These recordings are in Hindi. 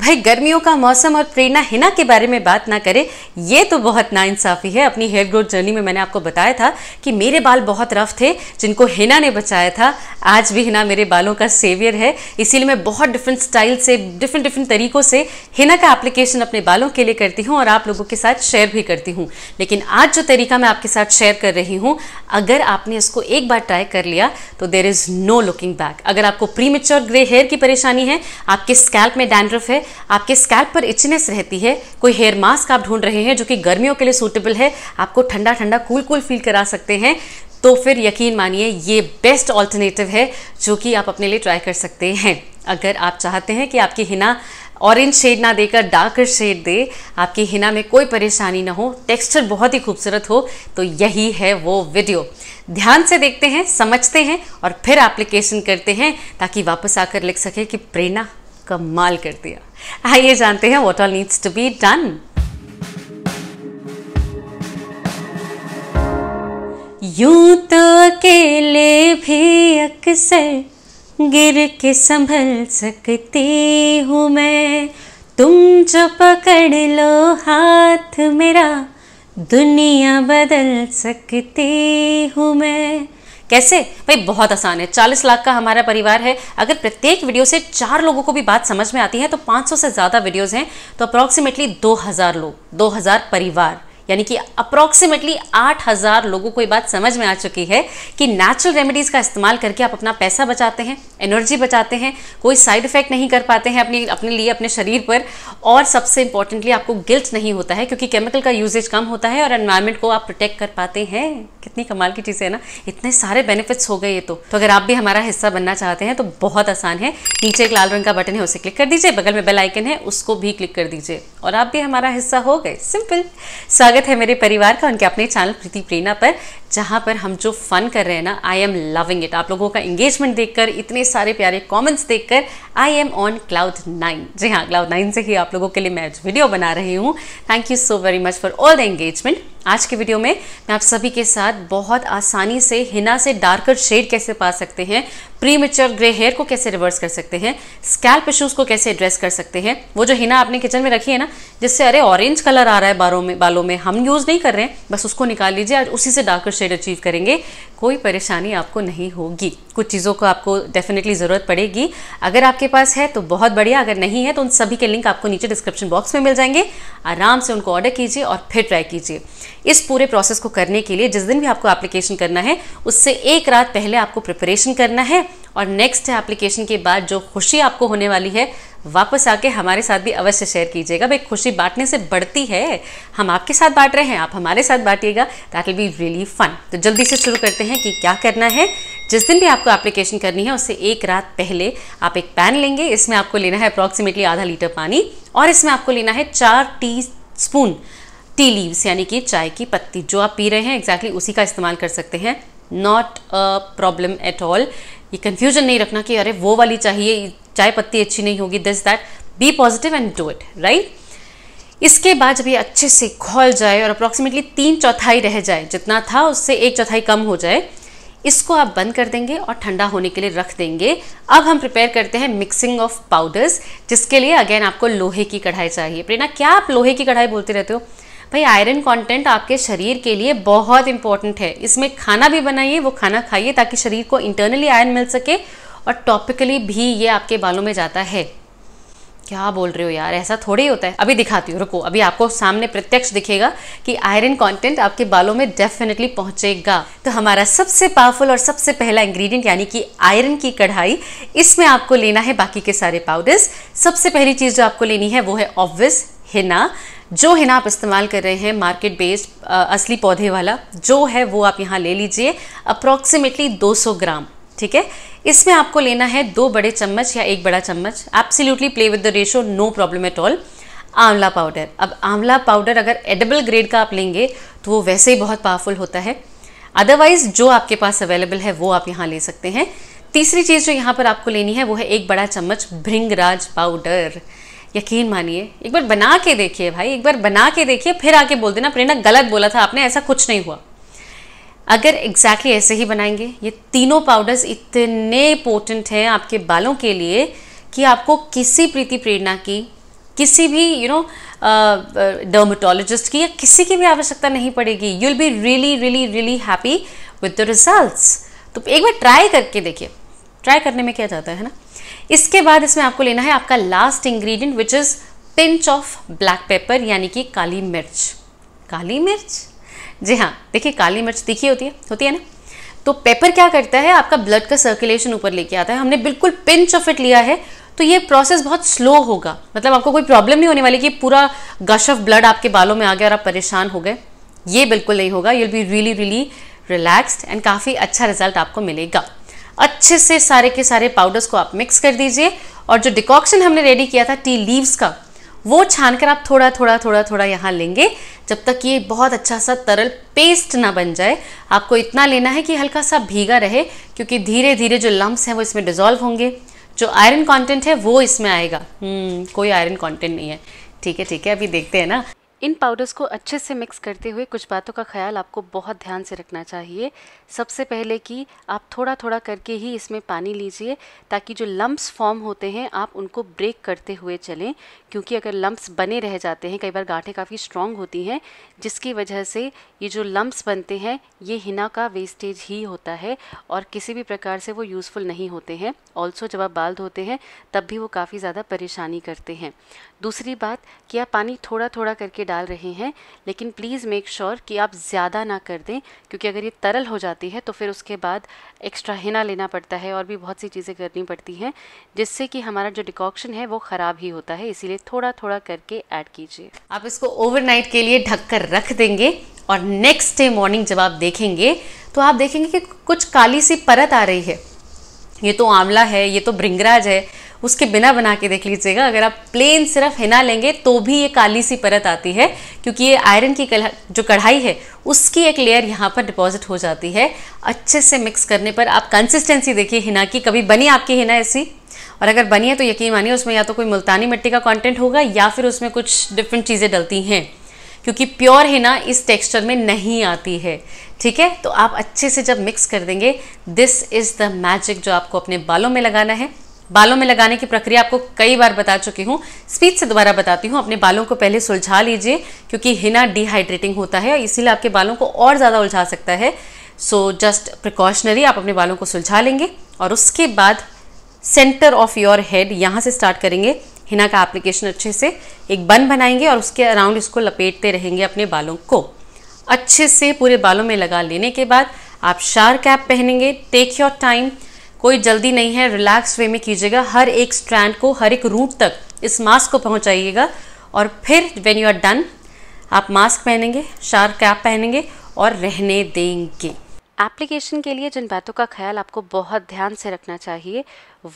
भाई गर्मियों का मौसम और प्रेरणा हिना के बारे में बात ना करें ये तो बहुत नाइंसाफ़ी है अपनी हेयर ग्रोथ जर्नी में मैंने आपको बताया था कि मेरे बाल बहुत रफ थे जिनको हिना ने बचाया था आज भी हिना मेरे बालों का सेवियर है इसीलिए मैं बहुत डिफरेंट स्टाइल से डिफरेंट डिफरेंट तरीक़ों से हिना का एप्लीकेशन अपने बालों के लिए करती हूँ और आप लोगों के साथ शेयर भी करती हूँ लेकिन आज जो तरीका मैं आपके साथ शेयर कर रही हूँ अगर आपने इसको एक बार ट्राई कर लिया तो there is no looking back अगर आपको प्री मेच्योर ग्रे हेयर की परेशानी है आपके स्कैल्प में डैंड्रफ है आपके स्कैल्प पर इचनेस रहती है कोई हेयर मास्क आप ढूंढ रहे हैं जो कि गर्मियों के लिए सूटेबल है आपको ठंडा ठंडा कूल कूल फील करा सकते हैं तो फिर यकीन मानिए ये बेस्ट ऑल्टरनेटिव है जो कि आप अपने लिए ट्राई कर सकते हैं अगर आप चाहते हैं कि आपकी हिना ऑरेंज शेड ना देकर डार्कर शेड दे आपकी हिना में कोई परेशानी ना हो टेक्सचर बहुत ही खूबसूरत हो तो यही है वो वीडियो ध्यान से देखते हैं समझते हैं और फिर एप्लीकेशन करते हैं ताकि वापस आकर लिख सके कि प्रेरणा कमाल कर दिया आइए जानते हैं what all needs to be done यूं तो अकेले भी अक्सर गिर के संभल सकती हूँ मैं तुम जो पकड़ लो हाथ मेरा दुनिया बदल सकती हूँ मैं कैसे भाई बहुत आसान है चालीस लाख का हमारा परिवार है अगर प्रत्येक वीडियो से चार लोगों को भी बात समझ में आती है तो 500 से ज़्यादा वीडियोज़ हैं तो अप्रॉक्सीमेटली दो लोग दो परिवार यानी कि अप्रॉक्सीमेटली आठ हज़ार लोगों को ये बात समझ में आ चुकी है कि नेचुरल रेमेडीज़ का इस्तेमाल करके आप अपना पैसा बचाते हैं एनर्जी बचाते हैं कोई साइड इफेक्ट नहीं कर पाते हैं अपने अपने लिए अपने शरीर पर और सबसे इंपॉर्टेंटली आपको गिल्ट नहीं होता है क्योंकि केमिकल का यूजेज कम होता है और एनवायरमेंट को आप प्रोटेक्ट कर पाते हैं कितनी कमाल की चीज़ है ना इतने सारे बेनिफिट्स हो गए ये तो, तो अगर आप भी हमारा हिस्सा बनना चाहते हैं तो बहुत आसान है नीचे एक लाल रंग का बटन है उसे क्लिक कर दीजिए बगल में बेल आइकन है उसको भी क्लिक कर दीजिए और आप भी हमारा हिस्सा हो गए सिंपल स्वागत है मेरे परिवार का उनके अपने चैनल प्रीति प्रेरणा पर जहाँ पर हम जो फन कर रहे हैं ना आई एम लविंग इट आप लोगों का एंगेजमेंट देखकर इतने सारे प्यारे कमेंट्स देखकर I am on cloud nine जी हाँ क्लाउड नाइन से ही आप लोगों के लिए मैं आज वीडियो बना रही हूँ thank you so very much for all the engagement आज के वीडियो में मैं आप सभी के साथ बहुत आसानी से हिना से डार्कर शेड कैसे पा सकते हैं प्री मेचर ग्रे हेयर को कैसे रिवर्स कर सकते हैं स्कैल्प इशूज़ को कैसे एड्रेस कर सकते हैं वो जो हिना आपने किचन में रखी है ना जिससे अरे ऑरेंज कलर आ रहा है बालों में बालों में हम यूज़ नहीं कर रहे हैं बस उसको निकाल लीजिए आज उसी से डार्कर शेड अचीव करेंगे कोई परेशानी आपको नहीं होगी कुछ चीज़ों को आपको डेफिनेटली ज़रूरत पड़ेगी अगर आपके पास है तो बहुत बढ़िया अगर नहीं है तो उन सभी के लिंक आपको नीचे डिस्क्रिप्शन बॉक्स में मिल जाएंगे आराम से उनको ऑर्डर कीजिए और फिर ट्राई कीजिए इस पूरे प्रोसेस को करने के लिए जिस दिन भी आपको एप्लीकेशन करना है उससे एक रात पहले आपको प्रिपरेशन करना है और नेक्स्ट एप्लीकेशन के बाद जो खुशी आपको होने वाली है वापस आके हमारे साथ भी अवश्य शेयर कीजिएगा भाई खुशी बांटने से बढ़ती है हम आपके साथ बांट रहे हैं आप हमारे साथ बांटिएगा that will be really fun तो जल्दी से शुरू करते हैं कि क्या करना है जिस दिन भी आपको एप्लीकेशन करनी है उससे एक रात पहले आप एक पैन लेंगे इसमें आपको लेना है अप्रॉक्सीमेटली आधा लीटर पानी और इसमें आपको लेना है चार टी स्पून टी लीव्स यानी कि चाय की पत्ती जो आप पी रहे हैं एग्जैक्टली exactly उसी का इस्तेमाल कर सकते हैं not a problem at all ये कन्फ्यूजन नहीं रखना कि अरे वो वाली चाहिए चाय पत्ती अच्छी नहीं होगी this that be positive and do it right इसके बाद जब ये अच्छे से खोल जाए और अप्रॉक्सीमेटली तीन चौथाई रह जाए जितना था उससे एक चौथाई कम हो जाए इसको आप बंद कर देंगे और ठंडा होने के लिए रख देंगे अब हम प्रिपेयर करते हैं मिक्सिंग ऑफ पाउडर्स जिसके लिए अगेन आपको लोहे की कढ़ाई चाहिए प्रेरणा क्या आप लोहे की कढ़ाई बोलते रहते हो भाई आयरन कंटेंट आपके शरीर के लिए बहुत इंपॉर्टेंट है इसमें खाना भी बनाइए वो खाना खाइए ताकि शरीर को इंटरनली आयरन मिल सके और टॉपिकली भी ये आपके बालों में जाता है क्या बोल रहे हो यार ऐसा थोड़ी होता है अभी दिखाती हूँ रुको अभी आपको सामने प्रत्यक्ष दिखेगा कि आयरन कंटेंट आपके बालों में डेफिनेटली पहुंचेगा तो हमारा सबसे पावरफुल और सबसे पहला इंग्रेडिएंट यानी कि आयरन की कढ़ाई इसमें आपको लेना है बाकी के सारे पाउडर्स सबसे पहली चीज़ जो आपको लेनी है वो है ऑब्वियस हिना जो हिना आप इस्तेमाल कर रहे हैं मार्केट बेस्ड असली पौधे वाला जो है वो आप यहाँ ले लीजिए अप्रॉक्सीमेटली 200 ग्राम ठीक है इसमें आपको लेना है दो बड़े चम्मच या एक बड़ा चम्मच absolutely play with the ratio no problem at all आंवला पाउडर अब आंवला पाउडर अगर एडेबल ग्रेड का आप लेंगे तो वो वैसे ही बहुत पावरफुल होता है अदरवाइज जो आपके पास अवेलेबल है वो आप यहाँ ले सकते हैं तीसरी चीज़ जो यहाँ पर आपको लेनी है वो है एक बड़ा चम्मच भृंगराज पाउडर यकीन मानिए एक बार बना के देखिए भाई एक बार बना के देखिए फिर आके बोल देना प्रेरणा गलत बोला था आपने ऐसा कुछ नहीं हुआ अगर एग्जैक्टली exactly ऐसे ही बनाएंगे ये तीनों पाउडर्स इतने इम्पोर्टेंट हैं आपके बालों के लिए कि आपको किसी प्रीति प्रेरणा की किसी भी यू नो डर्माटोलोजिस्ट की या किसी की भी आवश्यकता नहीं पड़ेगी you will be really really really happy with the results तो एक बार ट्राई करके देखिए ट्राई करने में क्या जाता है ना इसके बाद इसमें आपको लेना है आपका last ingredient which is pinch of black pepper यानी कि काली मिर्च काली मिर्च जी हाँ देखिए काली मिर्च तीखी होती है होती है ना तो पेपर क्या करता है आपका ब्लड का सर्कुलेशन ऊपर लेके आता है हमने बिल्कुल पिंच ऑफ इट लिया है तो ये प्रोसेस बहुत स्लो होगा मतलब आपको कोई प्रॉब्लम नहीं होने वाली कि पूरा गश ऑफ ब्लड आपके बालों में आ गया और आप परेशान हो गए ये बिल्कुल नहीं होगा you'll be really really relaxed and काफ़ी अच्छा रिजल्ट आपको मिलेगा अच्छे से सारे के सारे पाउडर्स को आप मिक्स कर दीजिए और जो डिकॉक्शन हमने रेडी किया था टी लीव्स का वो छान कर आप थोड़ा थोड़ा थोड़ा थोड़ा यहाँ लेंगे जब तक ये बहुत अच्छा सा तरल पेस्ट ना बन जाए आपको इतना लेना है कि हल्का सा भीगा रहे क्योंकि धीरे धीरे जो लम्ब्स हैं वो इसमें डिजोल्व होंगे जो आयरन कंटेंट है वो इसमें आएगा हम्म, कोई आयरन कंटेंट नहीं है ठीक है ठीक है अभी देखते हैं ना इन पाउडर्स को अच्छे से मिक्स करते हुए कुछ बातों का ख्याल आपको बहुत ध्यान से रखना चाहिए सबसे पहले कि आप थोड़ा थोड़ा करके ही इसमें पानी लीजिए ताकि जो लम्ब्स फॉर्म होते हैं आप उनको ब्रेक करते हुए चलें क्योंकि अगर लम्ब्स बने रह जाते हैं कई बार गांठें काफ़ी स्ट्रॉन्ग होती हैं जिसकी वजह से ये जो लम्ब्स बनते हैं ये हिना का वेस्टेज ही होता है और किसी भी प्रकार से वो यूज़फुल नहीं होते हैं ऑल्सो जब आप बाल धोते हैं तब भी वो काफ़ी ज़्यादा परेशानी करते हैं दूसरी बात कि आप पानी थोड़ा थोड़ा करके डाल डाल रहे हैं लेकिन प्लीज़ मेक श्योर कि आप ज़्यादा ना कर दें क्योंकि अगर ये तरल हो जाती है तो फिर उसके बाद एक्स्ट्रा हिना लेना पड़ता है और भी बहुत सी चीज़ें करनी पड़ती हैं जिससे कि हमारा जो डिकॉक्शन है वो ख़राब ही होता है इसीलिए थोड़ा थोड़ा करके ऐड कीजिए आप इसको ओवरनाइट के लिए ढक कर रख देंगे और नेक्स्ट डे मॉर्निंग जब आप देखेंगे तो आप देखेंगे कि कुछ काली सी परत आ रही है ये तो आंवला है ये तो भृंगराज है उसके बिना बना के देख लीजिएगा अगर आप प्लेन सिर्फ हिना लेंगे तो भी ये काली सी परत आती है क्योंकि ये आयरन की जो कढ़ाई है उसकी एक लेयर यहाँ पर डिपॉजिट हो जाती है अच्छे से मिक्स करने पर आप कंसिस्टेंसी देखिए हिना की कभी बनी आपकी हिना ऐसी और अगर बनी है तो यकीन मानिए उसमें या तो कोई मुल्तानी मिट्टी का कंटेंट होगा या फिर उसमें कुछ डिफरेंट चीज़ें डलती हैं क्योंकि प्योर हिना इस टेक्सचर में नहीं आती है ठीक है तो आप अच्छे से जब मिक्स कर देंगे दिस इज़ द मैजिक जो आपको अपने बालों में लगाना है बालों में लगाने की प्रक्रिया आपको कई बार बता चुकी हूँ स्पीड से दोबारा बताती हूँ अपने बालों को पहले सुलझा लीजिए क्योंकि हिना डिहाइड्रेटिंग होता है इसीलिए आपके बालों को और ज़्यादा उलझा सकता है सो जस्ट प्रिकॉशनरी आप अपने बालों को सुलझा लेंगे और उसके बाद सेंटर ऑफ योर हेड यहाँ से स्टार्ट करेंगे हिना का एप्लीकेशन अच्छे से एक बन बनाएंगे और उसके अराउंड इसको लपेटते रहेंगे अपने बालों को अच्छे से पूरे बालों में लगा लेने के बाद आप शार कैप पहनेंगे टेक योर टाइम कोई जल्दी नहीं है रिलैक्स वे में कीजिएगा हर एक स्ट्रैंड को हर एक रूट तक इस मास्क को पहुँचाइएगा और फिर वेन यू आर डन आप मास्क पहनेंगे शार कैप पहनेंगे और रहने देंगे एप्लीकेशन के लिए जिन बातों का ख्याल आपको बहुत ध्यान से रखना चाहिए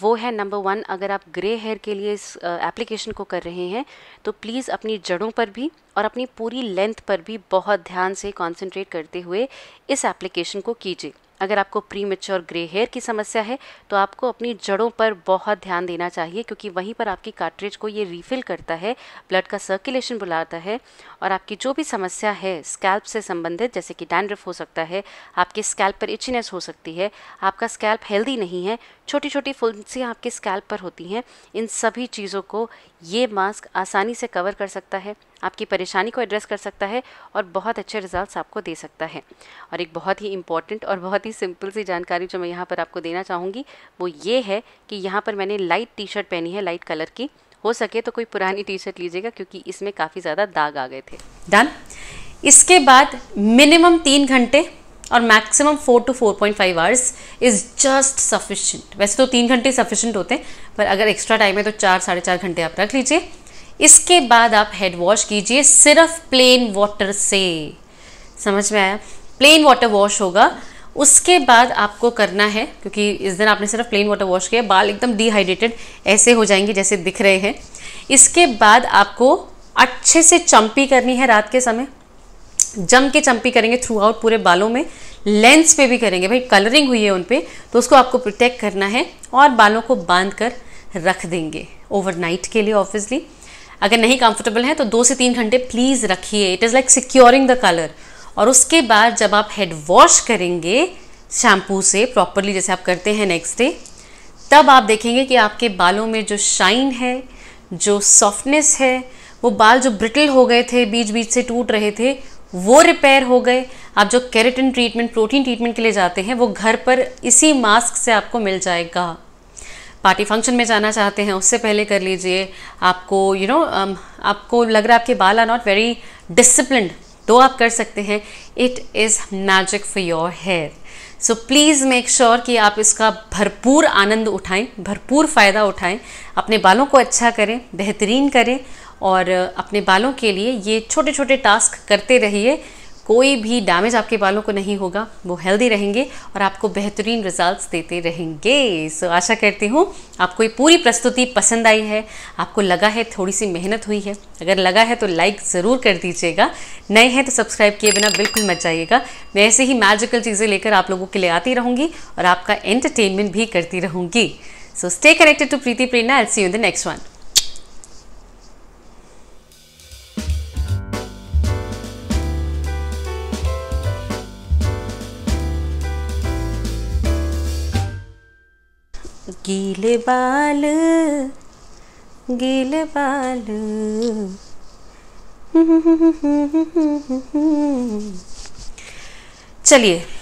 वो है नंबर वन अगर आप ग्रे हेयर के लिए इस एप्लीकेशन को कर रहे हैं तो प्लीज़ अपनी जड़ों पर भी और अपनी पूरी लेंथ पर भी बहुत ध्यान से कॉन्सेंट्रेट करते हुए इस एप्लीकेशन को कीजिए अगर आपको प्री मेच्योर ग्रे हेयर की समस्या है तो आपको अपनी जड़ों पर बहुत ध्यान देना चाहिए क्योंकि वहीं पर आपकी कार्ट्रेज को ये रिफिल करता है ब्लड का सर्कुलेशन बुलाता है और आपकी जो भी समस्या है स्कैल्प से संबंधित जैसे कि डैंड्रफ हो सकता है आपके स्कैल्प पर इचिनेस हो सकती है आपका स्कैल्प हेल्दी नहीं है छोटी छोटी फुलसियाँ आपके स्कैल्प पर होती हैं इन सभी चीज़ों को ये मास्क आसानी से कवर कर सकता है आपकी परेशानी को एड्रेस कर सकता है और बहुत अच्छे रिजल्ट्स आपको दे सकता है और एक बहुत ही इंपॉर्टेंट और बहुत ही सिंपल सी जानकारी जो मैं यहाँ पर आपको देना चाहूँगी वो ये है कि यहाँ पर मैंने लाइट टी शर्ट पहनी है लाइट कलर की हो सके तो कोई पुरानी टी शर्ट लीजिएगा क्योंकि इसमें काफ़ी ज़्यादा दाग आ गए थे डन इसके बाद मिनिमम तीन घंटे और maximum four to four point five hours is just sufficient वैसे तो तीन घंटे सफिशेंट होते हैं पर अगर एक्स्ट्रा टाइम है तो चार साढ़े चार घंटे आप रख लीजिए इसके बाद आप हेड वॉश कीजिए सिर्फ प्लेन वाटर से समझ में आया प्लेन वाटर वॉश होगा उसके बाद आपको करना है क्योंकि इस दिन आपने सिर्फ प्लेन वाटर वॉश किया बाल एकदम डिहाइड्रेटेड ऐसे हो जाएंगे जैसे दिख रहे हैं इसके बाद आपको अच्छे से चम्पी करनी है रात के समय जम के चम्पी करेंगे थ्रू आउट पूरे बालों में लेंस पे भी करेंगे भाई कलरिंग हुई है उन पर तो उसको आपको प्रोटेक्ट करना है और बालों को बांध कर रख देंगे ओवरनाइट के लिए ऑब्वियसली अगर नहीं कंफर्टेबल है तो दो से तीन घंटे प्लीज़ रखिए it is like securing the colour और उसके बाद जब आप हेड वॉश करेंगे शैम्पू से प्रॉपरली जैसे आप करते हैं नेक्स्ट डे तब आप देखेंगे कि आपके बालों में जो शाइन है जो सॉफ्टनेस है वो बाल जो ब्रिटल हो गए थे बीच बीच से टूट रहे थे वो रिपेयर हो गए आप जो कैरेटिन ट्रीटमेंट प्रोटीन ट्रीटमेंट के लिए जाते हैं वो घर पर इसी मास्क से आपको मिल जाएगा पार्टी फंक्शन में जाना चाहते हैं उससे पहले कर लीजिए आपको you you know know, um, आपको लग रहा है आपके बाल आर नॉट वेरी डिसिप्लिन तो आप कर सकते हैं it is magic for your hair so please make sure कि आप इसका भरपूर आनंद उठाएं भरपूर फ़ायदा उठाएं अपने बालों को अच्छा करें बेहतरीन करें और अपने बालों के लिए ये छोटे छोटे टास्क करते रहिए कोई भी डैमेज आपके बालों को नहीं होगा वो हेल्दी रहेंगे और आपको बेहतरीन रिजल्ट्स देते रहेंगे सो so, आशा करती हूँ आपको ये पूरी प्रस्तुति पसंद आई है आपको लगा है थोड़ी सी मेहनत हुई है अगर लगा है तो लाइक ज़रूर कर दीजिएगा नए हैं तो सब्सक्राइब किए बिना बिल्कुल मत जाइएगा मैं ऐसे ही मैजिकल चीज़ें लेकर आप लोगों के लिए आती रहूँगी और आपका एंटरटेनमेंट भी करती रहूँगी so stay connected to Preeti Prerna एल see you the next one गीले बाल गीले बाल चलिए